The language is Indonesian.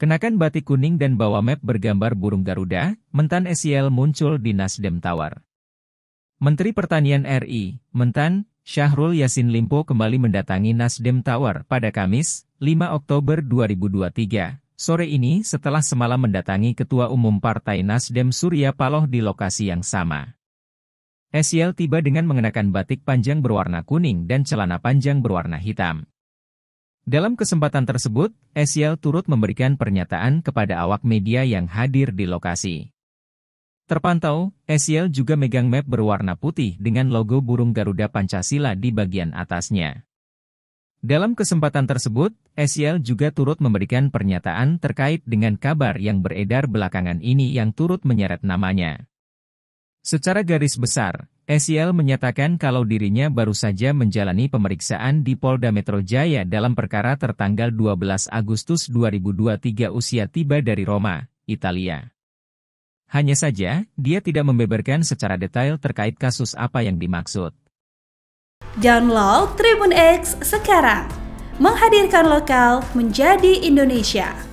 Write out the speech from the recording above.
Kenakan batik kuning dan bawa map bergambar burung Garuda, Mentan SEL muncul di Nasdem Tower. Menteri Pertanian RI, Mentan, Syahrul Yasin Limpo kembali mendatangi Nasdem Tower pada Kamis, 5 Oktober 2023. Sore ini setelah semalam mendatangi Ketua Umum Partai Nasdem Surya Paloh di lokasi yang sama. SEL tiba dengan mengenakan batik panjang berwarna kuning dan celana panjang berwarna hitam. Dalam kesempatan tersebut, Esiel turut memberikan pernyataan kepada awak media yang hadir di lokasi. Terpantau, Esiel juga megang map berwarna putih dengan logo burung Garuda Pancasila di bagian atasnya. Dalam kesempatan tersebut, Esiel juga turut memberikan pernyataan terkait dengan kabar yang beredar belakangan ini yang turut menyeret namanya. Secara garis besar, SEL menyatakan kalau dirinya baru saja menjalani pemeriksaan di Polda Metro Jaya dalam perkara tertanggal 12 Agustus 2023 usia tiba dari Roma, Italia. Hanya saja, dia tidak membeberkan secara detail terkait kasus apa yang dimaksud. Download Tribun X sekarang, menghadirkan lokal menjadi Indonesia.